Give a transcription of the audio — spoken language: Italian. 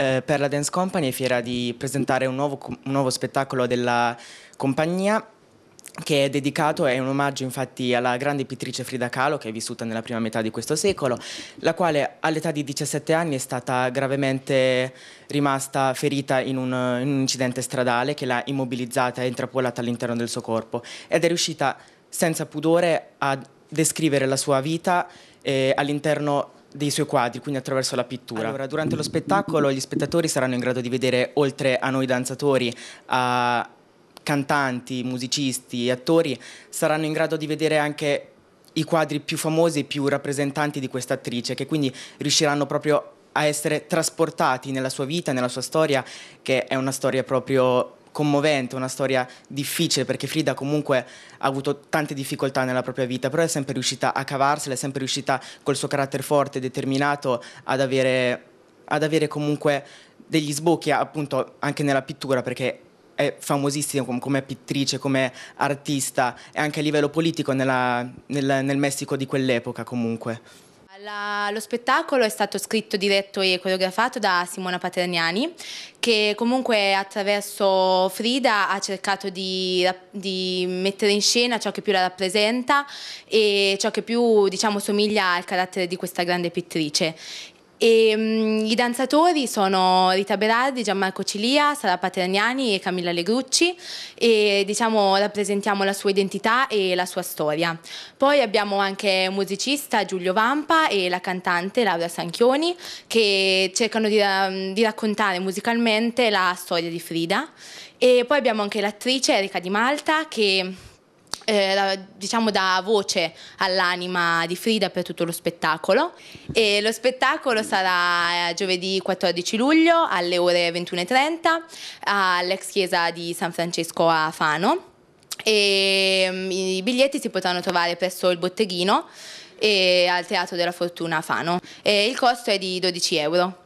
Eh, per la Dance Company è fiera di presentare un nuovo, un nuovo spettacolo della compagnia che è dedicato, è un omaggio infatti alla grande pittrice Frida Kahlo che è vissuta nella prima metà di questo secolo, la quale all'età di 17 anni è stata gravemente rimasta ferita in un, in un incidente stradale che l'ha immobilizzata e intrappolata all'interno del suo corpo ed è riuscita senza pudore a descrivere la sua vita eh, all'interno dei suoi quadri, quindi attraverso la pittura. Allora, durante lo spettacolo gli spettatori saranno in grado di vedere, oltre a noi danzatori, a cantanti, musicisti, attori, saranno in grado di vedere anche i quadri più famosi e più rappresentanti di questa attrice, che quindi riusciranno proprio a essere trasportati nella sua vita, nella sua storia, che è una storia proprio commovente, una storia difficile perché Frida comunque ha avuto tante difficoltà nella propria vita, però è sempre riuscita a cavarsela, è sempre riuscita col suo carattere forte e determinato ad avere, ad avere comunque degli sbocchi appunto anche nella pittura perché è famosissima come pittrice, come artista e anche a livello politico nella, nel, nel Messico di quell'epoca comunque. La, lo spettacolo è stato scritto, diretto e coreografato da Simona Paterniani che comunque attraverso Frida ha cercato di, di, mettere in scena ciò che più la rappresenta e ciò che più diciamo, somiglia al carattere di questa grande pittrice e, um, I danzatori sono Rita Berardi, Gianmarco Cilia, Sara Paterniani e Camilla Legrucci e diciamo rappresentiamo la sua identità e la sua storia. Poi abbiamo anche un musicista Giulio Vampa e la cantante Laura Sanchioni che cercano di, mm, di raccontare musicalmente la storia di Frida. E poi abbiamo anche l'attrice Erika Di Malta che eh, diciamo dà voce all'anima di Frida per tutto lo spettacolo e lo spettacolo sarà eh, giovedì 14 luglio alle ore 21.30 all'ex chiesa di San Francesco a Fano e mm, i biglietti si potranno trovare presso il botteghino e al Teatro della Fortuna a Fano e il costo è di 12 euro.